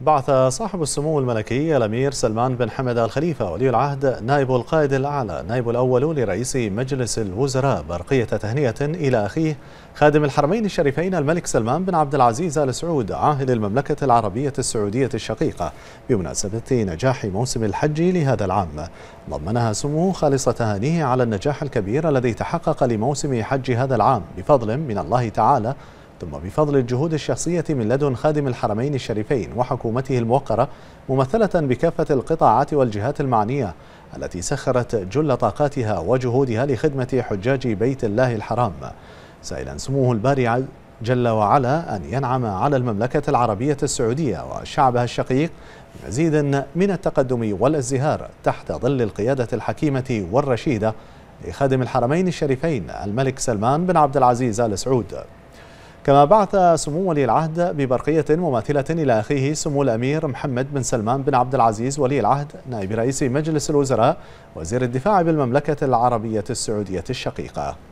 بعث صاحب السمو الملكي الأمير سلمان بن حمد الخليفة ولي العهد نائب القائد الأعلى نائب الأول لرئيس مجلس الوزراء برقية تهنئة إلى أخيه خادم الحرمين الشريفين الملك سلمان بن عبد العزيز آل سعود عاهل المملكة العربية السعودية الشقيقة بمناسبة نجاح موسم الحج لهذا العام ضمنها سموه خالص تهانيه على النجاح الكبير الذي تحقق لموسم حج هذا العام بفضل من الله تعالى ثم بفضل الجهود الشخصية من لدن خادم الحرمين الشريفين وحكومته الموقرة ممثلة بكافة القطاعات والجهات المعنية التي سخرت جل طاقاتها وجهودها لخدمة حجاج بيت الله الحرام سائلا سموه الباري جل وعلا أن ينعم على المملكة العربية السعودية وشعبها الشقيق مزيدا من التقدم والازدهار تحت ظل القيادة الحكيمة والرشيدة لخادم الحرمين الشريفين الملك سلمان بن عبد العزيز آل سعود كما بعث سمو ولي العهد ببرقية مماثلة إلى أخيه سمو الأمير محمد بن سلمان بن عبد العزيز ولي العهد نائب رئيس مجلس الوزراء وزير الدفاع بالمملكة العربية السعودية الشقيقة